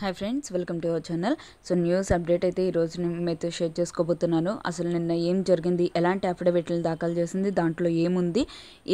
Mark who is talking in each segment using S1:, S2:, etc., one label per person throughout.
S1: hi friends welcome to our channel so news update అయితే ఈరోజు మీతో షేర్ చేసుకోబోతున్నాను అసలు నిన్న ఏం జరిగింది ఎలాంటి అఫిడవిట్లు దాఖలు చేసింది దాంట్లో ఏముంది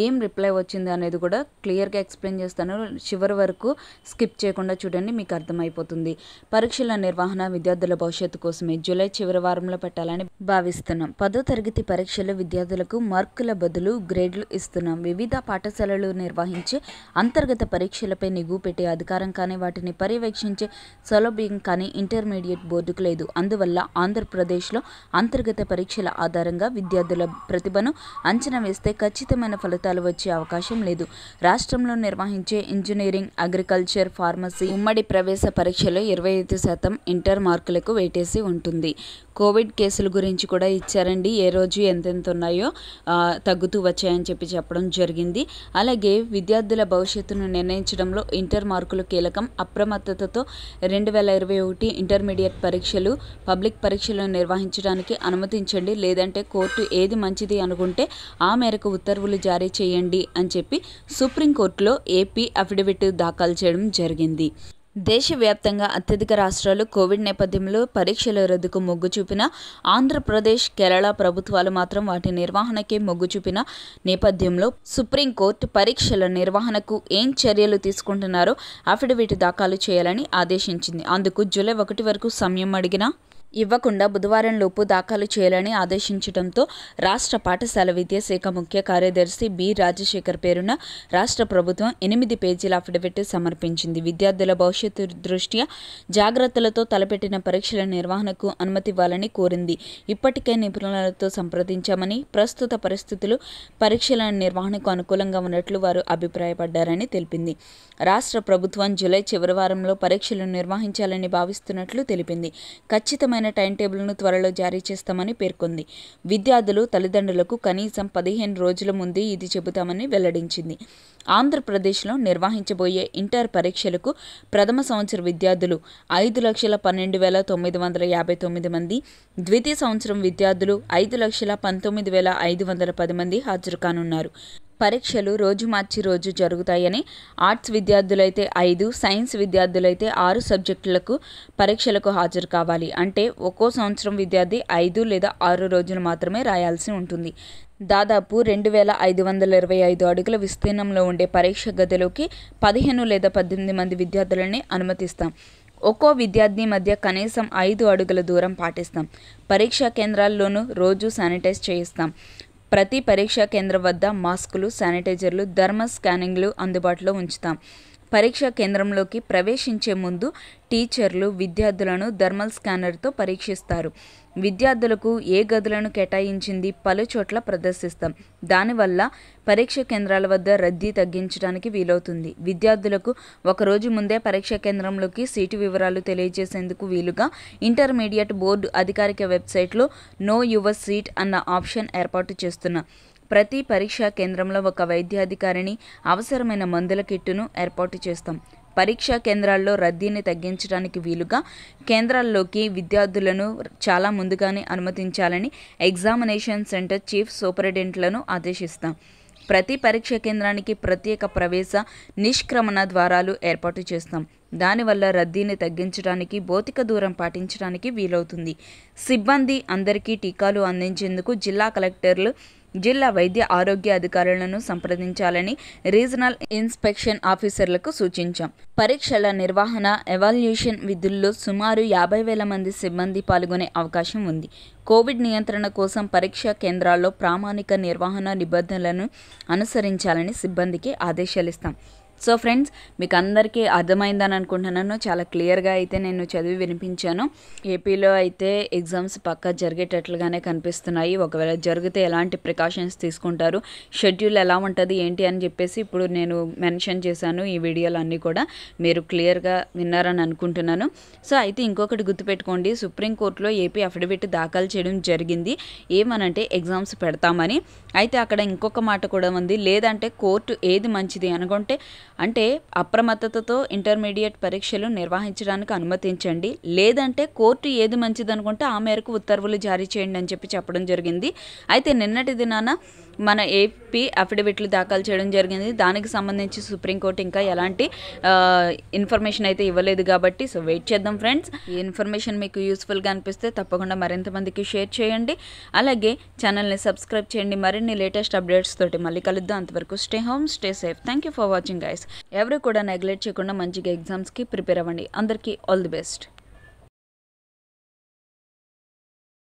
S1: ఏం రిప్లై వచ్చింది అనేది కూడా క్లియర్గా ఎక్స్ప్లెయిన్ చేస్తాను చివరి వరకు స్కిప్ చేయకుండా చూడండి మీకు అర్థమైపోతుంది పరీక్షల నిర్వహణ విద్యార్థుల భవిష్యత్తు కోసమే జూలై చివరి వారంలో పెట్టాలని భావిస్తున్నాం పదో తరగతి పరీక్షలు విద్యార్థులకు మార్కుల బదులు గ్రేడ్లు ఇస్తున్నాం వివిధ పాఠశాలలు నిర్వహించి అంతర్గత పరీక్షలపై నిగ్గు పెట్టే అధికారం కానీ వాటిని పర్యవేక్షించే సౌలభ్యం కానీ ఇంటర్మీడియట్ బోర్డుకు లేదు అందువల్ల ఆంధ్రప్రదేశ్లో అంతర్గత పరీక్షల ఆధారంగా విద్యార్థుల ప్రతిభను అంచనా వేస్తే ఖచ్చితమైన ఫలితాలు వచ్చే అవకాశం లేదు రాష్ట్రంలో నిర్వహించే ఇంజనీరింగ్ అగ్రికల్చర్ ఫార్మసీ ఉమ్మడి ప్రవేశ పరీక్షలో ఇరవై ఐదు శాతం ఇంటర్ మార్కులకు వేటేసి ఉంటుంది కోవిడ్ కేసుల గురించి కూడా ఇచ్చారండి ఏ రోజు ఎంతెంత ఉన్నాయో తగ్గుతూ వచ్చాయని చెప్పి చెప్పడం జరిగింది అలాగే విద్యార్థుల భవిష్యత్తును నిర్ణయించడంలో ఇంటర్ మార్కులు కీలకం అప్రమత్తతతో రెండు వేల ఇరవై ఒకటి ఇంటర్మీడియట్ పరీక్షలు పబ్లిక్ పరీక్షలను నిర్వహించడానికి అనుమతించండి లేదంటే కోర్టు ఏది మంచిది అనుకుంటే ఆ మేరకు ఉత్తర్వులు జారీ చేయండి అని చెప్పి సుప్రీంకోర్టులో ఏపీ అఫిడవిట్ దాఖలు చేయడం జరిగింది దేశవ్యాప్తంగా అత్యధిక రాష్ట్రాలు కోవిడ్ నేపథ్యంలో పరీక్షల రద్దుకు మొగ్గు చూపిన ఆంధ్రప్రదేశ్ కేరళ ప్రభుత్వాలు మాత్రం వాటి నిర్వహణకే మొగ్గు చూపిన నేపథ్యంలో సుప్రీంకోర్టు పరీక్షల నిర్వహణకు ఏం చర్యలు తీసుకుంటున్నారో అఫిడవిట్ దాఖలు చేయాలని ఆదేశించింది అందుకు జూలై ఒకటి వరకు సమయం అడిగినా ఇవ్వకుండా బుధవారం లోపు దాఖలు చేయాలని ఆదేశించడంతో రాష్ట్ర పాఠశాల విద్యాశాఖ ముఖ్య కార్యదర్శి బి రాజశేఖర్ పేరున రాష్ట్ర ప్రభుత్వం ఎనిమిది పేజీల అఫిడవిట్ సమర్పించింది విద్యార్థుల భవిష్యత్తు దృష్ట్యా జాగ్రత్తలతో తలపెట్టిన పరీక్షల నిర్వహణకు అనుమతి ఇవ్వాలని కోరింది ఇప్పటికే నిపుణులతో సంప్రదించామని ప్రస్తుత పరిస్థితులు పరీక్షల నిర్వహణకు అనుకూలంగా ఉన్నట్లు వారు అభిప్రాయపడ్డారని తెలిపింది రాష్ట్ర ప్రభుత్వం జులై చివరి వారంలో పరీక్షలు నిర్వహించాలని భావిస్తున్నట్లు తెలిపింది ఖచ్చితమైన సరైన టైం టేబుల్ను త్వరలో జారీ చేస్తామని పేర్కొంది విద్యార్థులు తల్లిదండ్రులకు కనీసం పదిహేను రోజుల ముందే ఇది చెబుతామని వెల్లడించింది ఆంధ్రప్రదేశ్లో నిర్వహించబోయే ఇంటర్ పరీక్షలకు ప్రథమ సంవత్సర విద్యార్థులు ఐదు లక్షల పన్నెండు వేల తొమ్మిది వందల యాభై తొమ్మిది మంది ద్వితీయ సంవత్సరం విద్యార్థులు ఐదు లక్షల పంతొమ్మిది వేల ఐదు వందల పది మంది హాజరు కానున్నారు పరీక్షలు రోజు మార్చి రోజు జరుగుతాయని ఆర్ట్స్ విద్యార్థులైతే ఐదు సైన్స్ విద్యార్థులైతే ఆరు సబ్జెక్టులకు పరీక్షలకు హాజరు కావాలి అంటే ఒక్కో సంవత్సరం విద్యార్థి ఐదు లేదా ఆరు రోజులు మాత్రమే రాయాల్సి ఉంటుంది దాదాపు రెండు వేల ఐదు వందల ఇరవై ఐదు అడుగుల విస్తీర్ణంలో ఉండే పరీక్ష గదిలోకి పదిహేను లేదా పద్దెనిమిది మంది విద్యార్థులని అనుమతిస్తాం ఒక్కో విద్యార్థి మధ్య కనీసం ఐదు అడుగుల దూరం పాటిస్తాం పరీక్షా కేంద్రాల్లోనూ రోజు శానిటైజ్ చేయిస్తాం ప్రతి పరీక్షా కేంద్రం వద్ద మాస్కులు శానిటైజర్లు థర్మల్ స్కానింగ్లు అందుబాటులో ఉంచుతాం పరీక్షా కేంద్రంలోకి ప్రవేశించే ముందు టీచర్లు విద్యార్థులను థర్మల్ స్కానర్తో పరీక్షిస్తారు విద్యార్థులకు ఏ గదులను కేటాయించింది పలు చోట్ల ప్రదర్శిస్తాం దానివల్ల పరీక్ష కేంద్రాల వద్ద రద్దీ తగ్గించడానికి వీలవుతుంది విద్యార్థులకు ఒకరోజు ముందే పరీక్షా కేంద్రంలోకి సీటు వివరాలు తెలియజేసేందుకు వీలుగా ఇంటర్మీడియట్ బోర్డు అధికారిక వెబ్సైట్లో నో యువర్ సీట్ అన్న ఆప్షన్ ఏర్పాటు చేస్తున్నాం ప్రతి పరీక్షా కేంద్రంలో ఒక వైద్యాధికారిని అవసరమైన మందుల కిట్టును ఏర్పాటు చేస్తాం పరీక్షా కేంద్రాల్లో రద్దీని తగ్గించడానికి వీలుగా కేంద్రాల్లోకి విద్యార్థులను చాలా ముందుగానే అనుమతించాలని ఎగ్జామినేషన్ సెంటర్ చీఫ్ సూపరింటెండెంట్లను ఆదేశిస్తాం ప్రతి పరీక్ష కేంద్రానికి ప్రత్యేక ప్రవేశ నిష్క్రమణ ద్వారాలు ఏర్పాటు చేస్తాం దానివల్ల రద్దీని తగ్గించడానికి భౌతిక దూరం పాటించడానికి వీలవుతుంది సిబ్బంది అందరికీ టీకాలు అందించేందుకు జిల్లా కలెక్టర్లు జిల్లా వైద్య ఆరోగ్య అధికారులను సంప్రదించాలని రీజనల్ ఇన్స్పెక్షన్ ఆఫీసర్లకు సూచించాం పరీక్షల నిర్వహణ ఎవాల్యూషన్ విధుల్లో సుమారు యాభై వేల మంది సిబ్బంది పాల్గొనే అవకాశం ఉంది కోవిడ్ నియంత్రణ కోసం పరీక్షా కేంద్రాల్లో ప్రామాణిక నిర్వహణ నిబంధనలను అనుసరించాలని సిబ్బందికి ఆదేశాలిస్తాం సో ఫ్రెండ్స్ మీకు అందరికీ అర్థమైందని అనుకుంటున్నాను చాలా క్లియర్గా అయితే నేను చదివి వినిపించాను ఏపీలో అయితే ఎగ్జామ్స్ పక్కా జరిగేటట్లుగానే కనిపిస్తున్నాయి ఒకవేళ జరిగితే ఎలాంటి ప్రికాషన్స్ తీసుకుంటారు షెడ్యూల్ ఎలా ఉంటుంది ఏంటి అని చెప్పేసి ఇప్పుడు నేను మెన్షన్ చేశాను ఈ వీడియోలు అన్నీ కూడా మీరు క్లియర్గా విన్నారని అనుకుంటున్నాను సో అయితే ఇంకొకటి గుర్తుపెట్టుకోండి సుప్రీంకోర్టులో ఏపీ అఫిడవిట్ దాఖలు చేయడం జరిగింది ఏమనంటే ఎగ్జామ్స్ పెడతామని అయితే అక్కడ ఇంకొక మాట కూడా ఉంది లేదంటే కోర్టు ఏది మంచిది అనుకుంటే అంటే అప్రమత్తతతో ఇంటర్మీడియట్ పరీక్షలు నిర్వహించడానికి అనుమతించండి లేదంటే కోర్టు ఏది మంచిదనుకుంటే ఆ మేరకు ఉత్తర్వులు జారీ చేయండి అని చెప్పి చెప్పడం జరిగింది అయితే నిన్నటి దినాన మన ఏపీ అఫిడవిట్లు దాఖలు చేయడం జరిగింది దానికి సంబంధించి సుప్రీంకోర్టు ఇంకా ఎలాంటి ఇన్ఫర్మేషన్ అయితే ఇవ్వలేదు కాబట్టి సో వెయిట్ చేద్దాం ఫ్రెండ్స్ ఈ ఇన్ఫర్మేషన్ మీకు యూస్ఫుల్గా అనిపిస్తే తప్పకుండా మరింత మందికి షేర్ చేయండి అలాగే ఛానల్ని సబ్స్క్రైబ్ చేయండి మరిన్ని లేటెస్ట్ అప్డేట్స్ తోటి మళ్ళీ కలుద్దాం అంతవరకు stay home stay safe thank you for watching guys ఎవరు కూడా నెగ్లెక్ట్ చేయకుండా మంచిగా ఎగ్జామ్స్కి ప్రిపేర్ అవ్వండి అందరికీ ఆల్ ది బెస్ట్